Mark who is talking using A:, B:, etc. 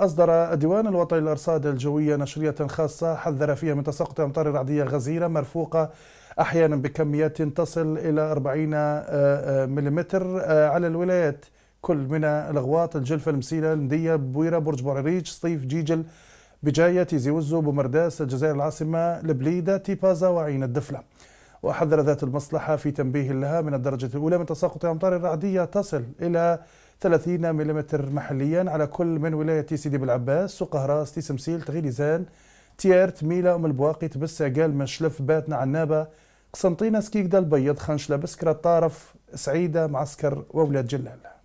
A: أصدر الديوان الوطني للأرصاد الجوية نشرية خاصة حذر فيها من تساقط أمطار رعدية غزيرة مرفوقة أحيانا بكميات تصل إلى 40 آه، آه، ملم آه، على الولايات كل من الغواط الجلفة المسيلة المدية بويرة برج بوريريج سطيف جيجل بجاية تيزي وزو بومرداس الجزائر العاصمة البليدة تيبازا وعين الدفلة وحذر ذات المصلحة في تنبيه لها من الدرجة الأولى من تساقط أمطار رعدية تصل إلى 30 ملم محليا على كل من ولاية سيدي بلعباس سقهراس تيسمسيل تغيليزان تيارت ميلا أم البواقي تبسا قال مشلف باتنا عنابة قسنطينة سكيكدا البيض خنشلة بسكرة طارف سعيدة معسكر وولاد جلال